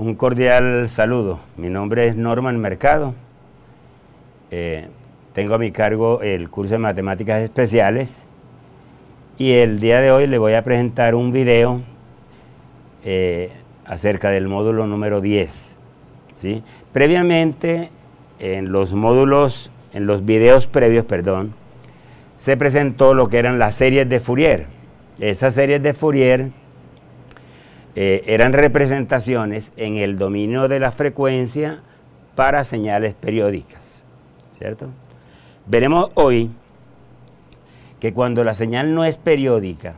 Un cordial saludo. Mi nombre es Norman Mercado. Eh, tengo a mi cargo el curso de matemáticas especiales y el día de hoy le voy a presentar un video eh, acerca del módulo número 10. ¿sí? Previamente, en los módulos, en los videos previos, perdón, se presentó lo que eran las series de Fourier. Esas series de Fourier eh, eran representaciones en el dominio de la frecuencia para señales periódicas, ¿cierto? Veremos hoy que cuando la señal no es periódica,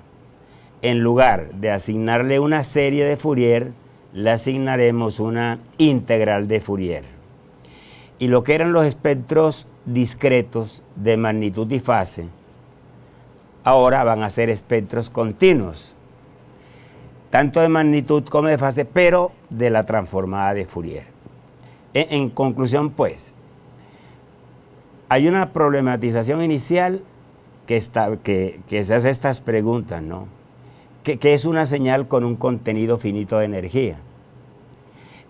en lugar de asignarle una serie de Fourier, le asignaremos una integral de Fourier. Y lo que eran los espectros discretos de magnitud y fase, ahora van a ser espectros continuos tanto de magnitud como de fase, pero de la transformada de Fourier. En, conclusión, pues, hay una problematización inicial que, está, que, se hace estas preguntas, ¿no? ¿Qué es una señal con un contenido finito de energía.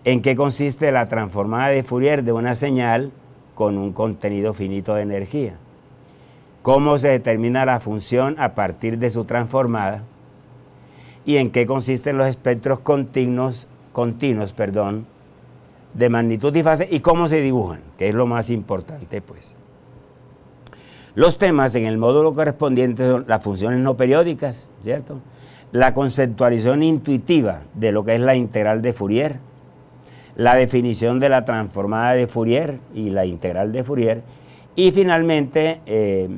¿En qué consiste la transformada de Fourier de una señal con un contenido finito de energía? ¿Cómo se determina la función a partir de su transformada? y en qué consisten los espectros continuos, continuos perdón, de magnitud y fase y cómo se dibujan, que es lo más importante pues. Los temas en el módulo correspondiente son las funciones no periódicas, ¿cierto? La conceptualización intuitiva de lo que es la integral de Fourier, la definición de la transformada de Fourier y la integral de Fourier, y finalmente eh,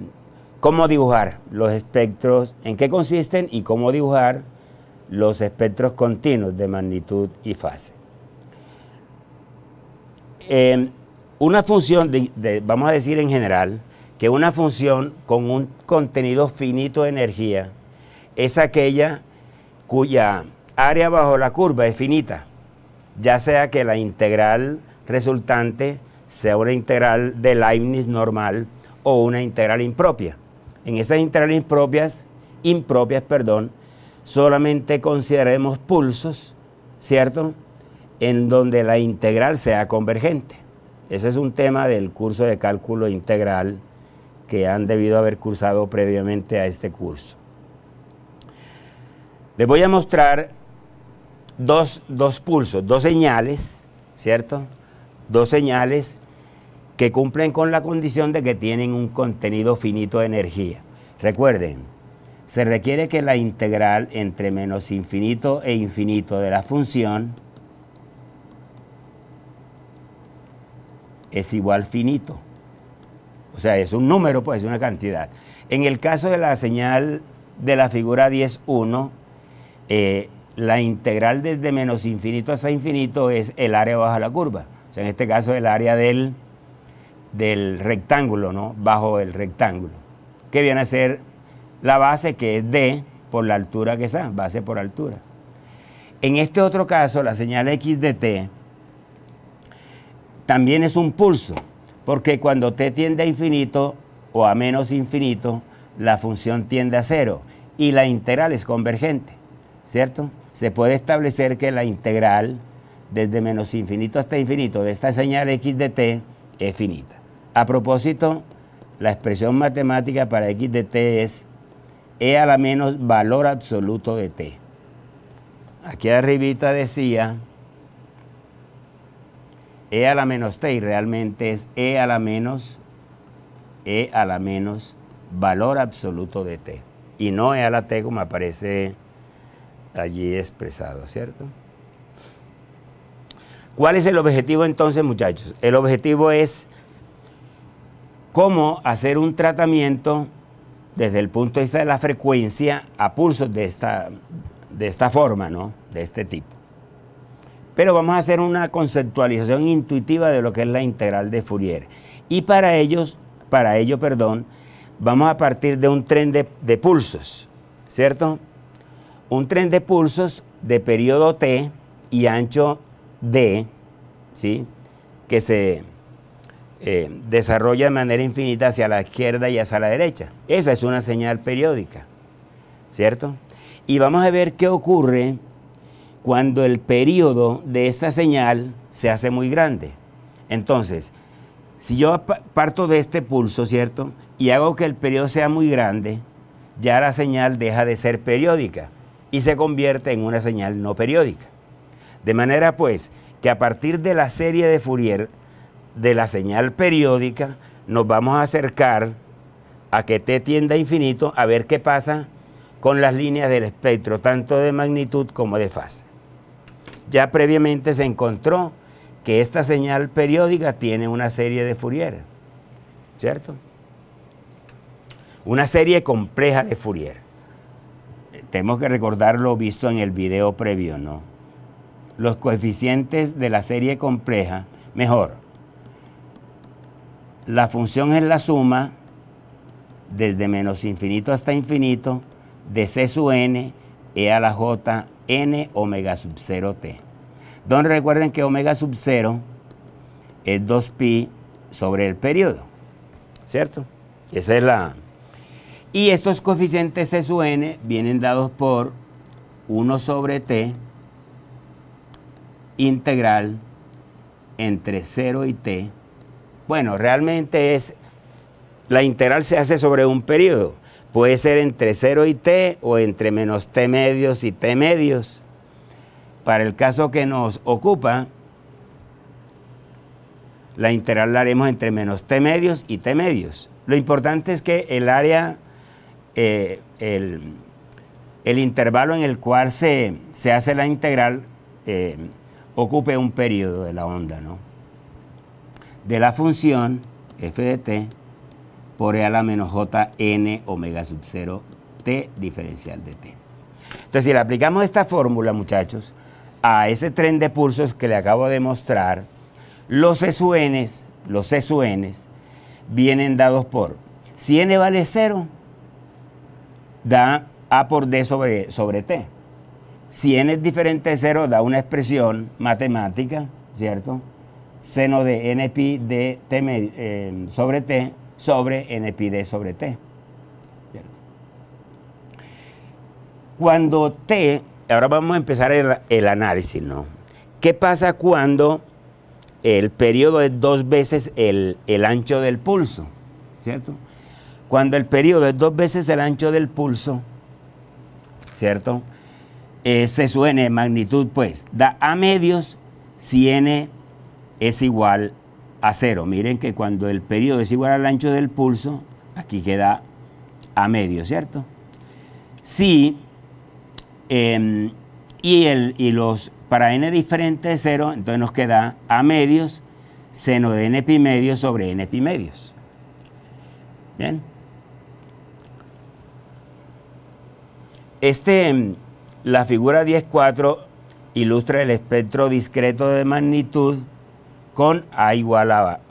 cómo dibujar los espectros, en qué consisten y cómo dibujar los espectros continuos de magnitud y fase. una función, vamos a decir en general, que una función con un contenido finito de energía es aquella cuya área bajo la curva es finita, ya sea que la integral resultante sea una integral de Leibniz normal o una integral impropia. En esas integrales impropias, impropias, perdón, solamente consideremos pulsos, ¿cierto? En donde la integral sea convergente. Ese es un tema del curso de cálculo integral que han debido haber cursado previamente a este curso. Les voy a mostrar dos, dos pulsos, dos señales, ¿cierto? Dos señales que cumplen con la condición de que tienen un contenido finito de energía. Recuerden, se requiere que la integral entre menos infinito e infinito de la función es igual finito. O sea, es un número, pues es una cantidad. En el caso de la señal de la figura 10.1, eh, la integral desde menos infinito hasta infinito es el área bajo la curva. O sea, en este caso el área del, del rectángulo, ¿no? Bajo el rectángulo. ¿Qué viene a ser la base que es D por la altura que está, base por altura. En este otro caso, la señal X de T también es un pulso, porque cuando T tiende a infinito o a menos infinito, la función tiende a cero y la integral es convergente, ¿cierto? Se puede establecer que la integral desde menos infinito hasta infinito de esta señal X de T es finita. A propósito, la expresión matemática para X de T es e a la menos valor absoluto de T. Aquí arribita decía E a la menos T y realmente es E a la menos E a la menos valor absoluto de T. Y no E a la T como aparece allí expresado, ¿cierto? ¿Cuál es el objetivo entonces, muchachos? El objetivo es cómo hacer un tratamiento desde el punto de vista de la frecuencia a pulsos de esta, de esta forma, ¿no? De este tipo. Pero vamos a hacer una conceptualización intuitiva de lo que es la integral de Fourier. Y para, ellos, para ello, perdón, vamos a partir de un tren de, de pulsos, ¿cierto? Un tren de pulsos de periodo t y ancho d, ¿sí? Que se eh, desarrolla de manera infinita hacia la izquierda y hacia la derecha. Esa es una señal periódica, ¿cierto? Y vamos a ver qué ocurre cuando el periodo de esta señal se hace muy grande. Entonces, si yo parto de este pulso, ¿cierto? Y hago que el periodo sea muy grande, ya la señal deja de ser periódica y se convierte en una señal no periódica. De manera pues que a partir de la serie de Fourier, de la señal periódica, nos vamos a acercar a que T tienda infinito a ver qué pasa con las líneas del espectro, tanto de magnitud como de fase. Ya previamente se encontró que esta señal periódica tiene una serie de Fourier, ¿cierto? Una serie compleja de Fourier. Tenemos que recordar lo visto en el video previo, ¿no? Los coeficientes de la serie compleja, mejor, la función es la suma desde menos infinito hasta infinito de C sub n, e a la j, n omega sub 0 t. Donde recuerden que omega sub 0 es 2pi sobre el periodo, ¿cierto? Esa es la... Y estos coeficientes C sub n vienen dados por 1 sobre t integral entre 0 y t bueno, realmente es, la integral se hace sobre un periodo. Puede ser entre 0 y t o entre menos t medios y t medios. Para el caso que nos ocupa, la integral la haremos entre menos t medios y t medios. Lo importante es que el área, eh, el, intervalo en el cual se, hace la integral, eh, ocupe un periodo de la onda, ¿no? de la función f de t por e a la menos j n omega sub 0 t diferencial de t. Entonces, si le aplicamos esta fórmula, muchachos, a ese tren de pulsos que le acabo de mostrar, los n, los n, vienen dados por, si n vale 0, da a por d sobre, sobre t. Si n es diferente de 0, da una expresión matemática, ¿cierto? seno de np eh, de sobre T sobre NPI de sobre T. Cuando T, ahora vamos a empezar el, análisis, ¿no? ¿Qué pasa cuando el periodo es dos veces el, ancho del pulso, ¿cierto? Cuando el periodo es dos veces el ancho del pulso, ¿cierto? se suene magnitud, pues, da a medios si n es igual a cero. Miren que cuando el periodo es igual al ancho del pulso, aquí queda a medio, ¿cierto? Si em, y, el, los para n diferente de 0, entonces nos queda a medios seno de n pi medios sobre n pi medios. Bien. Este, em, la figura 10.4 ilustra el espectro discreto de magnitud con A igual a,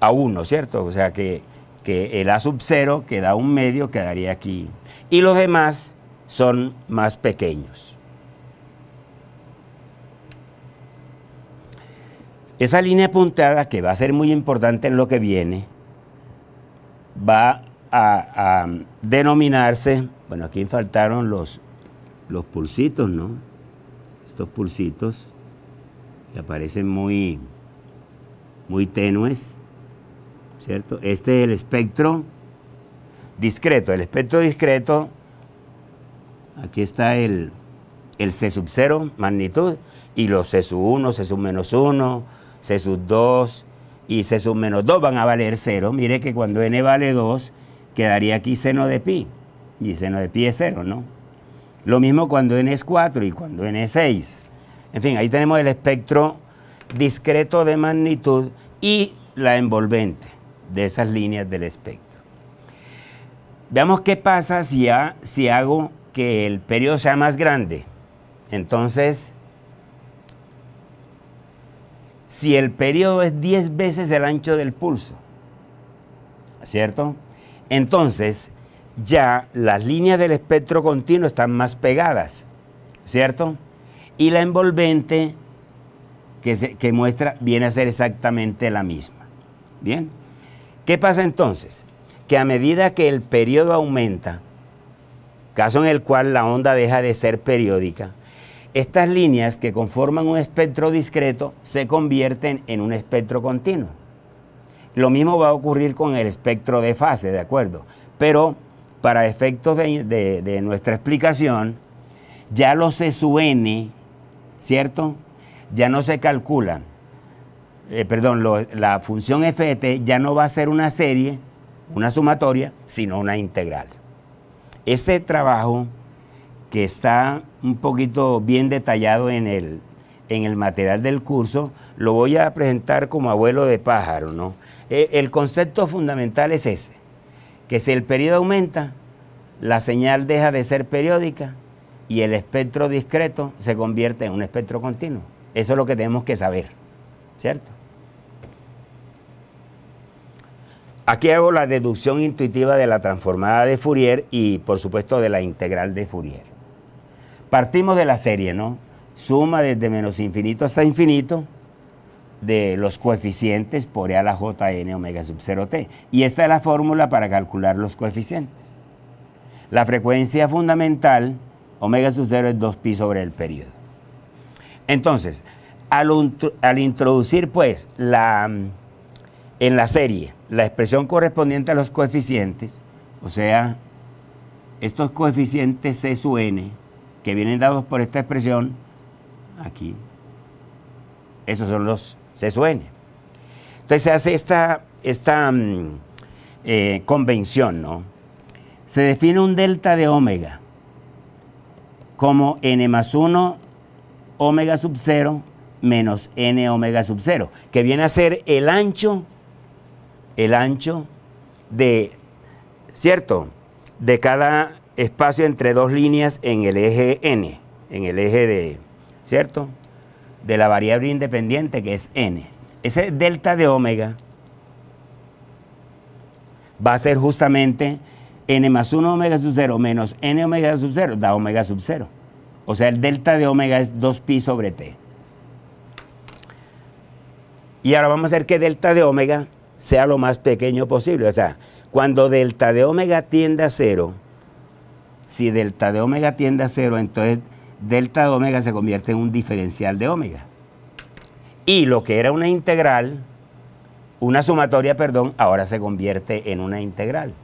a, 1, ¿cierto? O sea que, el A sub 0, que da un medio, quedaría aquí. Y los demás son más pequeños. Esa línea apuntada, que va a ser muy importante en lo que viene, va a, denominarse, bueno, aquí faltaron los, los pulsitos, ¿no? Estos pulsitos que aparecen muy, muy tenues, ¿cierto? Este es el espectro discreto. El espectro discreto, aquí está el, el C sub 0, magnitud, y los C sub 1, C sub menos 1, C sub 2 y C sub menos 2 van a valer 0. Mire que cuando n vale 2, quedaría aquí seno de pi, y seno de pi es 0, ¿no? Lo mismo cuando n es 4 y cuando n es 6. En fin, ahí tenemos el espectro discreto de magnitud y la envolvente de esas líneas del espectro. Veamos qué pasa si, si hago que el periodo sea más grande. Entonces, si el periodo es 10 veces el ancho del pulso, ¿cierto? Entonces, ya las líneas del espectro continuo están más pegadas, ¿cierto? y la envolvente que, muestra viene a ser exactamente la misma. Bien, ¿qué pasa entonces? Que a medida que el periodo aumenta, caso en el cual la onda deja de ser periódica, estas líneas que conforman un espectro discreto se convierten en un espectro continuo. Lo mismo va a ocurrir con el espectro de fase, ¿de acuerdo? Pero para efectos de, nuestra explicación, ya los SUN ¿cierto? Ya no se calcula, eh, perdón, la función ft e ya no va a ser una serie, una sumatoria, sino una integral. Este trabajo que está un poquito bien detallado en el, en el material del curso, lo voy a presentar como abuelo de pájaro, ¿no? Eh, el concepto fundamental es ese, que si el periodo aumenta, la señal deja de ser periódica y el espectro discreto se convierte en un espectro continuo. Eso es lo que tenemos que saber, ¿cierto? Aquí hago la deducción intuitiva de la transformada de Fourier y, por supuesto, de la integral de Fourier. Partimos de la serie, ¿no? Suma desde menos infinito hasta infinito de los coeficientes por E a la JN omega sub 0T. Y esta es la fórmula para calcular los coeficientes. La frecuencia fundamental Omega sub 0 es 2pi sobre el periodo. Entonces, al, introducir pues la, mm, en la serie la expresión correspondiente a los coeficientes, o sea, estos coeficientes C sub n que vienen dados por esta expresión, aquí, esos son los C sub n. Entonces se hace esta, esta mm, eh, convención, ¿no? Se define un delta de omega como n más 1 omega sub 0 menos n omega sub 0, que viene a ser el ancho, el ancho de, ¿cierto? De cada espacio entre dos líneas en el eje n, en el eje de, ¿cierto? De la variable independiente que es n. Ese delta de omega va a ser justamente n más 1 omega sub 0 menos n omega sub 0 da omega sub 0. O sea, el delta de omega es 2pi sobre t. Y ahora vamos a hacer que delta de omega sea lo más pequeño posible. O sea, cuando delta de omega tiende a 0, si delta de omega tiende a 0, entonces delta de omega se convierte en un diferencial de omega. Y lo que era una integral, una sumatoria, perdón, ahora se convierte en una integral.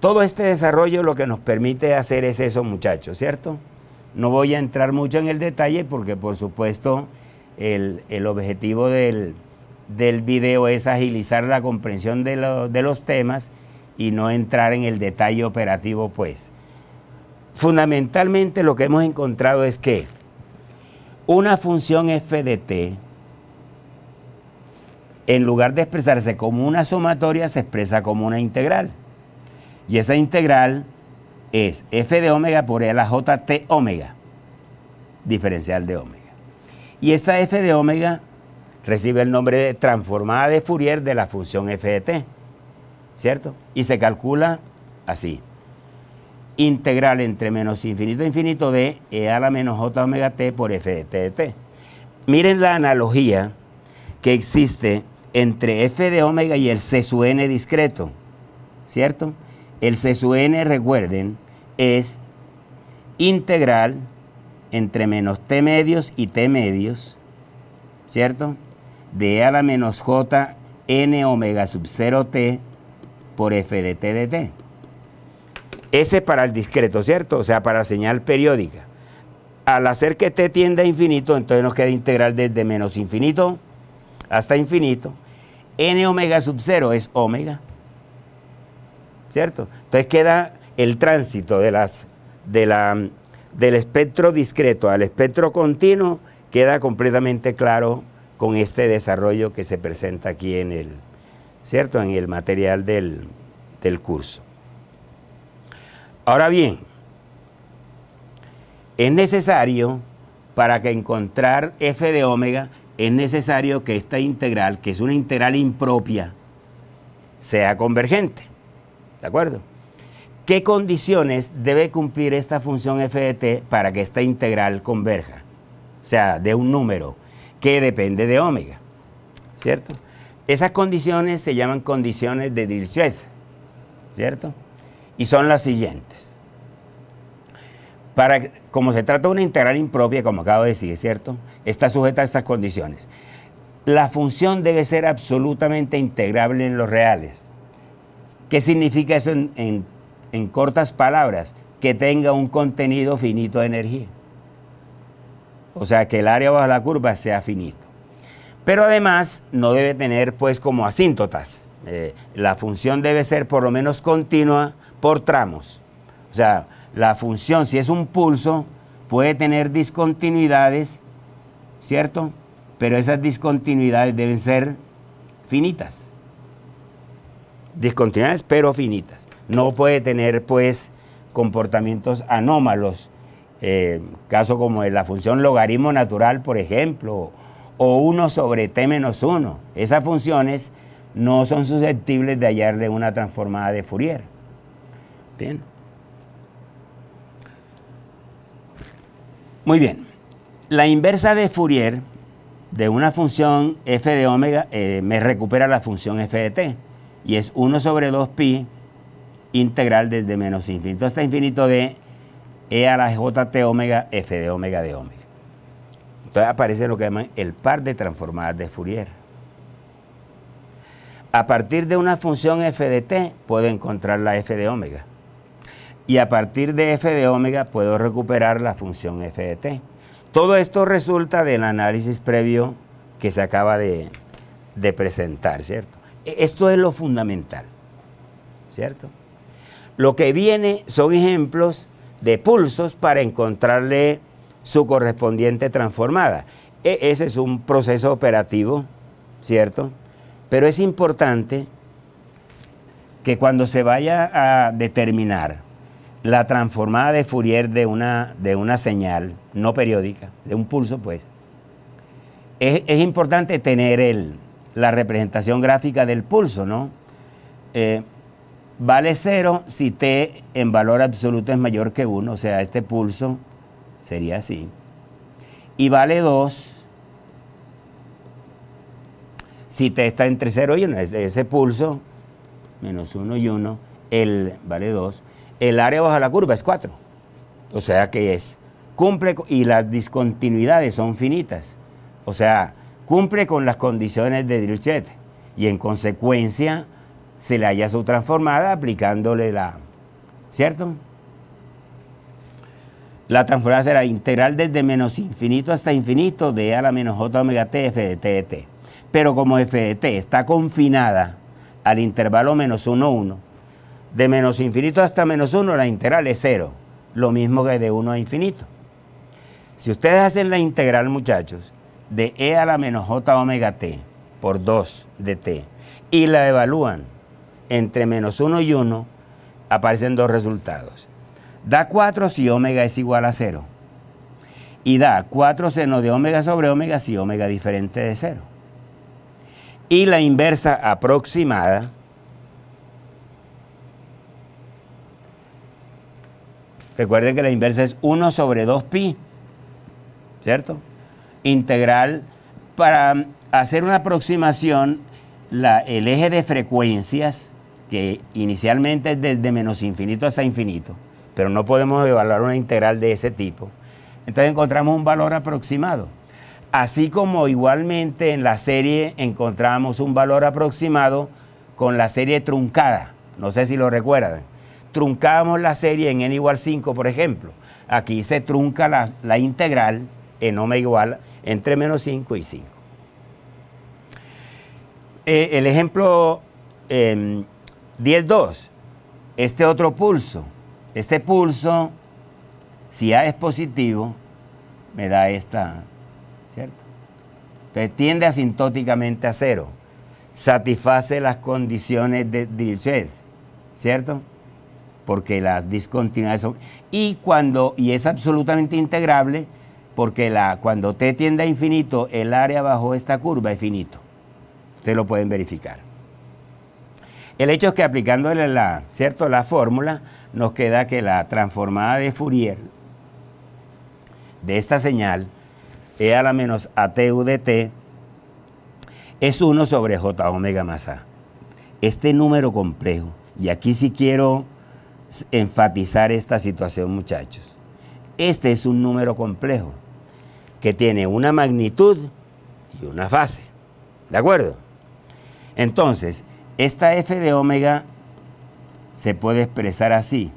Todo este desarrollo lo que nos permite hacer es eso, muchachos, ¿cierto? No voy a entrar mucho en el detalle porque, por supuesto, el, objetivo del, del, video es agilizar la comprensión de, los temas y no entrar en el detalle operativo, pues. Fundamentalmente lo que hemos encontrado es que una función FDT, en lugar de expresarse como una sumatoria, se expresa como una integral. Y esa integral es f de omega por e a la jt omega, diferencial de omega. Y esta f de omega recibe el nombre de transformada de Fourier de la función f de t, ¿cierto? Y se calcula así. Integral entre menos infinito e infinito de e a la menos j omega t por f de t de t. Miren la analogía que existe entre f de omega y el c sub n discreto, ¿cierto? El N, recuerden, es integral entre menos t medios y t medios, ¿cierto? De a la menos j n omega sub 0 t por f de t T. Ese es para el discreto, ¿cierto? O sea, para señal periódica. Al hacer que t tienda a infinito, entonces nos queda integral desde menos infinito hasta infinito. n omega sub 0 es omega. ¿cierto? Entonces queda el tránsito de las, del espectro discreto al espectro continuo, queda completamente claro con este desarrollo que se presenta aquí en el, ¿cierto? En el material del, del curso. Ahora bien, es necesario para que encontrar f de omega, es necesario que esta integral, que es una integral impropia, sea convergente. ¿De acuerdo? ¿Qué condiciones debe cumplir esta función f de t para que esta integral converja? O sea, de un número que depende de omega. ¿Cierto? Esas condiciones se llaman condiciones de Dirichlet. ¿Cierto? Y son las siguientes. Para, como se trata de una integral impropia, como acabo de decir, ¿cierto? Está sujeta a estas condiciones. La función debe ser absolutamente integrable en los reales. ¿Qué significa eso en, cortas palabras? Que tenga un contenido finito de energía. O sea, que el área bajo la curva sea finito. Pero además no debe tener pues como asíntotas. Eh, la función debe ser por lo menos continua por tramos. O sea, la función, si es un pulso, puede tener discontinuidades, ¿cierto? Pero esas discontinuidades deben ser finitas discontinuidades, pero finitas. No puede tener, pues, comportamientos anómalos, eh, caso como la función logaritmo natural, por ejemplo, o 1 sobre t menos 1. Esas funciones no son susceptibles de hallar de una transformada de Fourier. Bien. Muy bien. La inversa de Fourier de una función f de omega eh, me recupera la función f de t y es 1 sobre 2pi integral desde menos infinito hasta infinito de e a la jt omega f de omega de omega. Entonces aparece lo que llaman el par de transformadas de Fourier. A partir de una función f de t puedo encontrar la f de omega. Y a partir de f de omega puedo recuperar la función f de t. Todo esto resulta del análisis previo que se acaba de presentar, ¿cierto? esto es lo fundamental, ¿cierto? Lo que viene son ejemplos de pulsos para encontrarle su correspondiente transformada. E, ese es un proceso operativo, ¿cierto? Pero es importante que cuando se vaya a determinar la transformada de Fourier de una, de una señal no periódica, de un pulso, pues, es importante tener el, la representación gráfica del pulso, ¿no? Eh, vale 0 si T en valor absoluto es mayor que 1, o sea, este pulso sería así. Y vale 2 si T está entre 0 y 1, ese, pulso, menos 1 y 1, el, vale 2, el área bajo la curva es 4, o sea que es, cumple, y las discontinuidades son finitas, o sea, cumple con las condiciones de Dirichlet y en consecuencia se le haya su transformada aplicándole la, ¿cierto? La transformada será integral desde menos infinito hasta infinito de a la menos j omega t f de t de t. Pero como f de t está confinada al intervalo menos 1, 1, de menos infinito hasta menos 1 la integral es 0, lo mismo que de 1 a infinito. Si ustedes hacen la integral, muchachos, de E a la menos J omega T por 2 de T y la evalúan entre menos 1 y 1, aparecen dos resultados. Da 4 si omega es igual a 0. Y da 4 seno de omega sobre omega si omega diferente de 0. Y la inversa aproximada Recuerden que la inversa es 1 sobre 2pi, ¿cierto? integral para hacer una aproximación, la, el eje de frecuencias, que inicialmente es desde menos infinito hasta infinito, pero no podemos evaluar una integral de ese tipo. Entonces encontramos un valor aproximado. Así como igualmente en la serie encontramos un valor aproximado con la serie truncada. No sé si lo recuerdan. Truncamos la serie en n igual 5, por ejemplo. Aquí se trunca la, la integral en omega igual entre menos 5 y 5. Eh, el ejemplo 10 em, 10.2, este otro pulso, este pulso, si A es positivo, me da esta, ¿cierto? Entonces tiende asintóticamente a cero, satisface las condiciones de Dirichlet, ¿cierto? Porque las discontinuidades son... Y cuando, y es absolutamente integrable, porque la, cuando T tiende a infinito, el área bajo esta curva es finito. Ustedes lo pueden verificar. El hecho es que aplicando la, ¿cierto? la fórmula, nos queda que la transformada de Fourier de esta señal, E a la menos ATU de T, es 1 sobre J omega más A. Este número complejo, y aquí sí quiero enfatizar esta situación, muchachos. Este es un número complejo que tiene una magnitud y una fase. ¿De acuerdo? Entonces, esta f de omega se puede expresar así.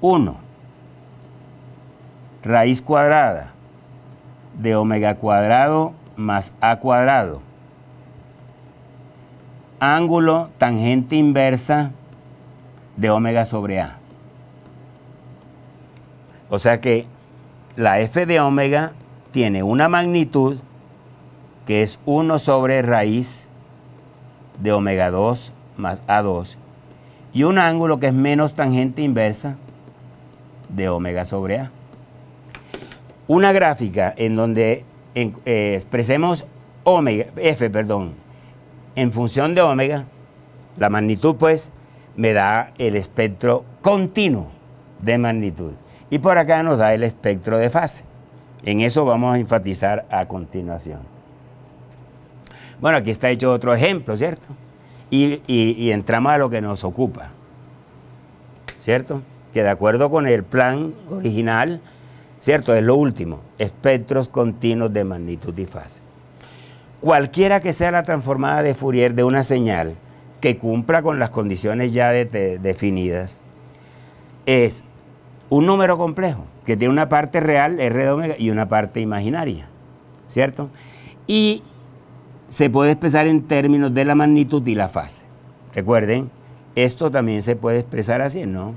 1. Raíz cuadrada de omega cuadrado más a cuadrado. Ángulo tangente inversa de omega sobre a. O sea que la f de omega tiene una magnitud que es 1 sobre raíz de omega 2 más A2 y un ángulo que es menos tangente inversa de omega sobre A. Una gráfica en donde eh, expresemos omega, F, perdón, en función de omega, la magnitud pues me da el espectro continuo de magnitud. Y por acá nos da el espectro de fase. En eso vamos a enfatizar a continuación. Bueno, aquí está hecho otro ejemplo, ¿cierto? Y, y, entramos a lo que nos ocupa, ¿cierto? Que de acuerdo con el plan original, ¿cierto? Es lo último, espectros continuos de magnitud y fase. Cualquiera que sea la transformada de Fourier de una señal que cumpla con las condiciones ya definidas, es un número complejo que tiene una parte real, R de omega, y una parte imaginaria, ¿cierto? Y se puede expresar en términos de la magnitud y la fase. Recuerden, esto también se puede expresar así, ¿no?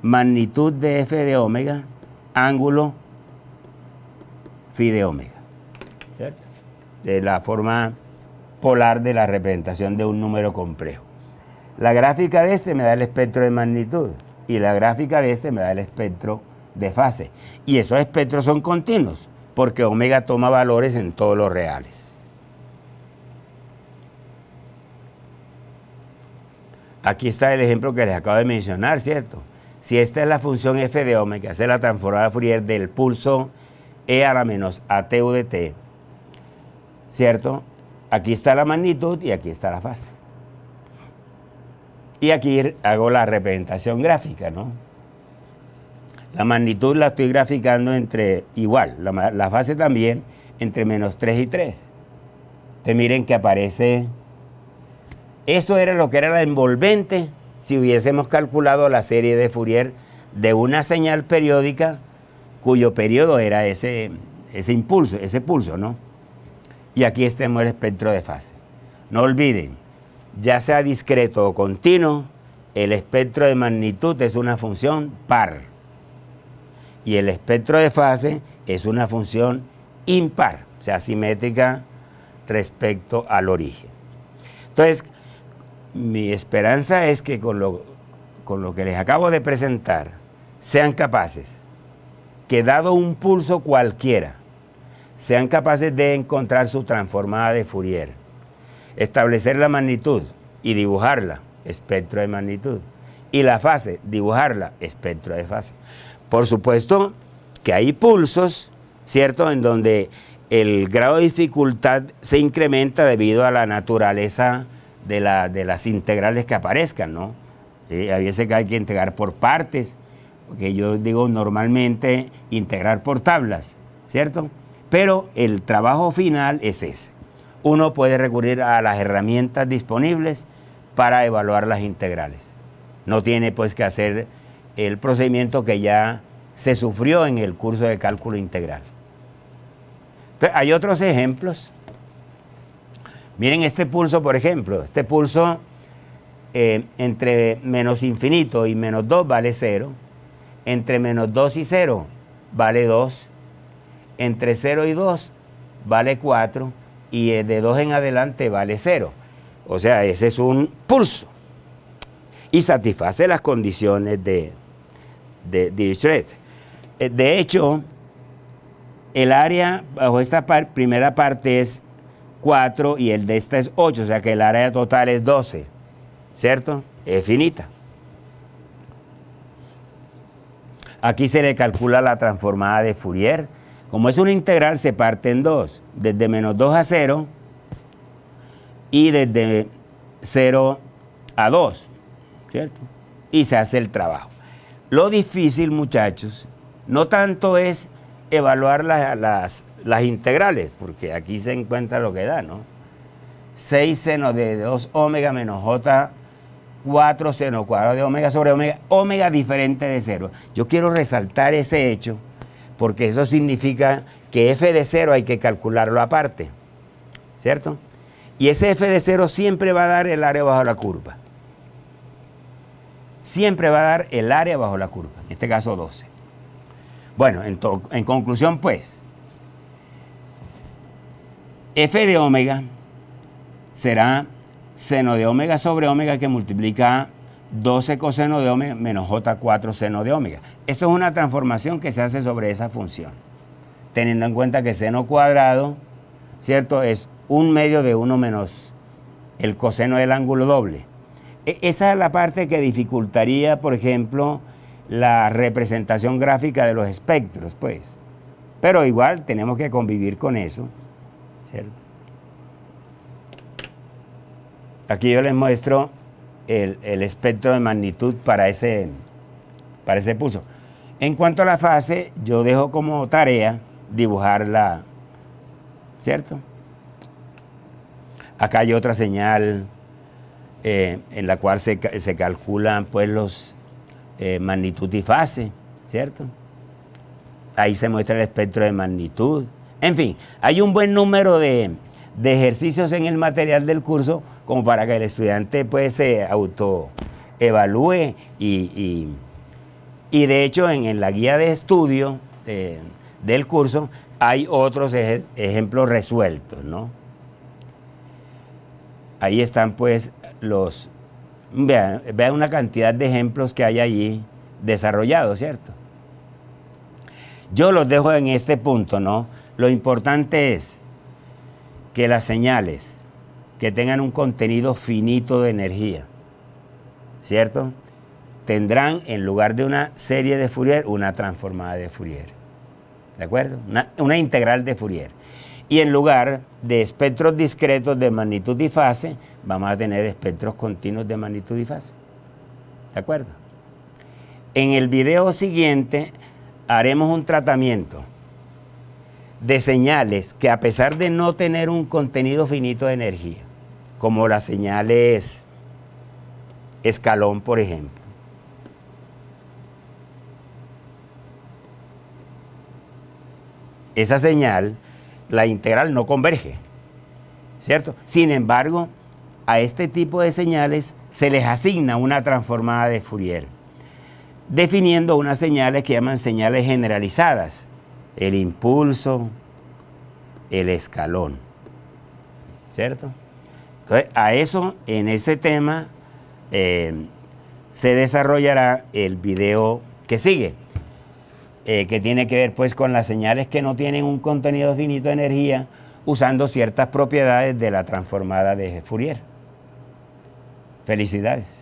Magnitud de F de omega, ángulo phi de omega, ¿cierto? De la forma polar de la representación de un número complejo. La gráfica de este me da el espectro de magnitud y la gráfica de este me da el espectro de fase. Y esos espectros son continuos, porque omega toma valores en todos los reales. Aquí está el ejemplo que les acabo de mencionar, ¿cierto? Si esta es la función f de omega, que es la transformada Fourier del pulso e a la menos atu de t, ¿cierto? Aquí está la magnitud y aquí está la fase. Y aquí hago la representación gráfica, ¿no? La magnitud la estoy graficando entre igual, la, fase también entre menos 3 y 3. Te miren que aparece. Eso era lo que era la envolvente si hubiésemos calculado la serie de Fourier de una señal periódica cuyo periodo era ese, ese impulso, ese pulso, ¿no? Y aquí estemos el espectro de fase. No olviden, ya sea discreto o continuo, el espectro de magnitud es una función par y el espectro de fase es una función impar, o sea, simétrica respecto al origen. Entonces, mi esperanza es que con lo, con lo que les acabo de presentar sean capaces, que dado un pulso cualquiera, sean capaces de encontrar su transformada de Fourier establecer la magnitud y dibujarla, espectro de magnitud. Y la fase, dibujarla, espectro de fase. Por supuesto que hay pulsos, ¿cierto?, en donde el grado de dificultad se incrementa debido a la naturaleza de, la, de las integrales que aparezcan, ¿no? A veces hay que integrar por partes, que yo digo normalmente integrar por tablas, ¿cierto? Pero el trabajo final es ese uno puede recurrir a las herramientas disponibles para evaluar las integrales. No tiene pues que hacer el procedimiento que ya se sufrió en el curso de cálculo integral. Entonces, hay otros ejemplos. Miren este pulso, por ejemplo. Este pulso eh, entre menos infinito y menos 2 vale 0. Entre menos 2 y 0 vale 2. Entre 0 y 2 vale 4 y de 2 en adelante vale 0. O sea, ese es un pulso. Y satisface las condiciones de, de Dirichlet. Eh, de hecho, el área bajo esta primera parte es 4 y el de esta es 8, o sea que el área total es 12, ¿cierto? Es finita. Aquí se le calcula la transformada de Fourier como es una integral, se parte en dos. Desde menos 2 a 0 y desde 0 a 2. ¿Cierto? Y se hace el trabajo. Lo difícil, muchachos, no tanto es evaluar las, integrales, porque aquí se encuentra lo que da, ¿no? 6 seno de 2 omega menos j 4 seno cuadrado de omega sobre omega, omega diferente de 0. Yo quiero resaltar ese hecho porque eso significa que f de cero hay que calcularlo aparte, ¿cierto? Y ese f de cero siempre va a dar el área bajo la curva. Siempre va a dar el área bajo la curva, en este caso 12. Bueno, en, en conclusión pues, f de omega será seno de omega sobre omega que multiplica 12 coseno de omega menos j4 seno de omega. Esto es una transformación que se hace sobre esa función, teniendo en cuenta que seno cuadrado, ¿cierto? Es un medio de 1 menos el coseno del ángulo doble. E, esa es la parte que dificultaría, por ejemplo, la representación gráfica de los espectros, pues. Pero igual tenemos que convivir con eso, Aquí yo les muestro el, espectro de magnitud para ese, para ese pulso. En cuanto a la fase, yo dejo como tarea dibujarla, ¿cierto? Acá hay otra señal eh, en la cual se, calculan pues los eh, magnitud y fase, ¿cierto? Ahí se muestra el espectro de magnitud. En fin, hay un buen número de, de ejercicios en el material del curso como para que el estudiante pues se autoevalúe y, y, de hecho en, la guía de estudio eh, del curso hay otros ejemplos resueltos, ¿no? Ahí están pues los, vean una cantidad de ejemplos que hay allí desarrollados, ¿cierto? Yo los dejo en este punto, ¿no? Lo importante es que las señales que tengan un contenido finito de energía. ¿Cierto? Tendrán en lugar de una serie de Fourier, una transformada de Fourier. ¿De acuerdo? Una, integral de Fourier. Y en lugar de espectros discretos de magnitud y fase, vamos a tener espectros continuos de magnitud y fase. ¿De acuerdo? En el video siguiente haremos un tratamiento de señales que a pesar de no tener un contenido finito de energía, como las señales escalón, por ejemplo. Esa señal, la integral no converge, ¿cierto? Sin embargo, a este tipo de señales se les asigna una transformada de Fourier, definiendo unas señales que llaman señales generalizadas, el impulso, el escalón, ¿cierto? Entonces, a eso, en ese tema, eh, se desarrollará el video que sigue, eh, que tiene que ver pues con las señales que no tienen un contenido finito de energía usando ciertas propiedades de la transformada de Fourier. Felicidades.